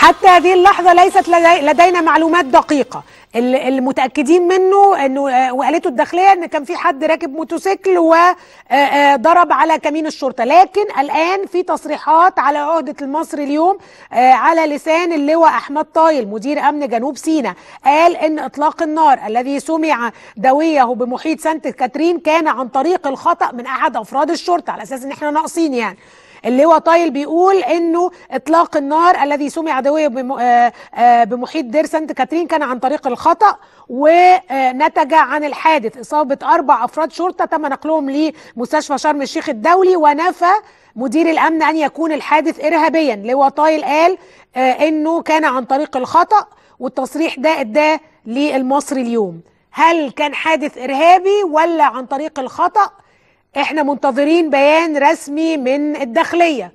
حتى هذه اللحظة ليست لدي لدينا معلومات دقيقة المتأكدين منه أنه آه، وقالته الداخلية أن كان في حد راكب موتوسيكل وضرب آه، آه، على كمين الشرطة لكن الآن في تصريحات على عهدة المصري اليوم على لسان اللواء أحمد طايل مدير أمن جنوب سيناء قال أن إطلاق النار الذي سمع دويه بمحيط سانت كاترين كان عن طريق الخطأ من أحد أفراد الشرطة على أساس أن احنا ناقصين يعني اللواء طايل بيقول انه اطلاق النار الذي سمع عدويه آه، آه، بمحيط دير سانت كاترين كان عن طريق الخطا ونتج عن الحادث اصابه اربع افراد شرطه تم نقلهم لمستشفى شرم الشيخ الدولي ونفى مدير الامن ان يكون الحادث ارهابيا لواء طايل قال آه، انه كان عن طريق الخطا والتصريح ده اداه للمصري اليوم هل كان حادث ارهابي ولا عن طريق الخطا احنا منتظرين بيان رسمي من الداخليه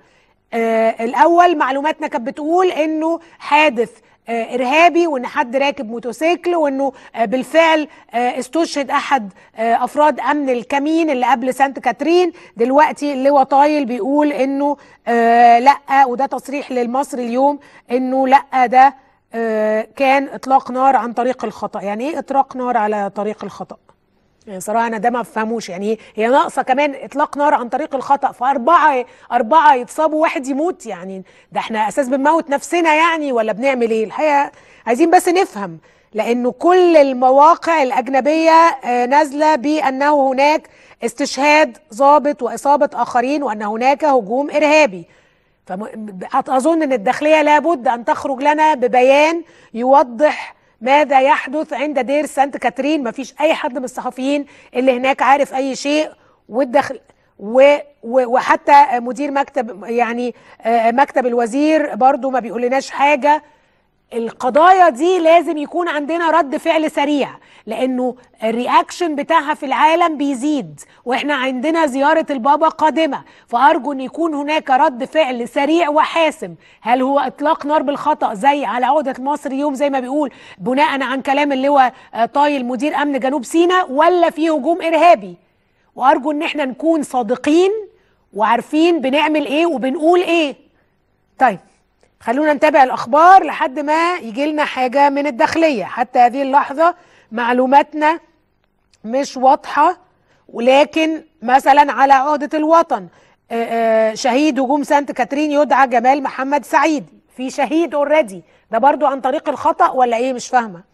آه الاول معلوماتنا كانت بتقول انه حادث آه ارهابي وان حد راكب موتوسيكل وانه آه بالفعل آه استشهد احد آه، افراد امن الكمين اللي قبل سانت كاترين دلوقتي اللي طايل بيقول انه آه، لا وده تصريح للمصري اليوم انه لا ده آه، كان اطلاق نار عن طريق الخطا يعني ايه اطلاق نار على طريق الخطا يعني صراحه انا ده ما بفهموش يعني هي ناقصه كمان اطلاق نار عن طريق الخطا فاربعه اربعه يتصابوا واحد يموت يعني ده احنا اساس بنموت نفسنا يعني ولا بنعمل ايه الحقيقه عايزين بس نفهم لانه كل المواقع الاجنبيه آه، نازله بانه هناك استشهاد ضابط واصابه اخرين وان هناك هجوم ارهابي فاظن ان الداخليه لابد ان تخرج لنا ببيان يوضح ماذا يحدث عند دير سانت كاترين مفيش اي حد من الصحفيين اللي هناك عارف اي شيء والدخل و وحتى مدير مكتب يعني آه، مكتب الوزير برضو ما بيقولناش حاجه القضايا دي لازم يكون عندنا رد فعل سريع لانه الرياكشن بتاعها في العالم بيزيد واحنا عندنا زياره البابا قادمه فارجو ان يكون هناك رد فعل سريع وحاسم هل هو اطلاق نار بالخطا زي على عوده مصر يوم زي ما بيقول بناء عن كلام اللواء آه، طايل مدير امن جنوب سيناء ولا في هجوم ارهابي وارجو ان احنا نكون صادقين وعارفين بنعمل ايه وبنقول ايه طيب خلونا نتابع الأخبار لحد ما يجي لنا حاجة من الداخلية حتى هذه اللحظة معلوماتنا مش واضحة ولكن مثلا على عهدة الوطن آه، آه، شهيد هجوم سانت كاترين يدعى جمال محمد سعيد في شهيد اوريدي ده برضو عن طريق الخطأ ولا ايه مش فاهمة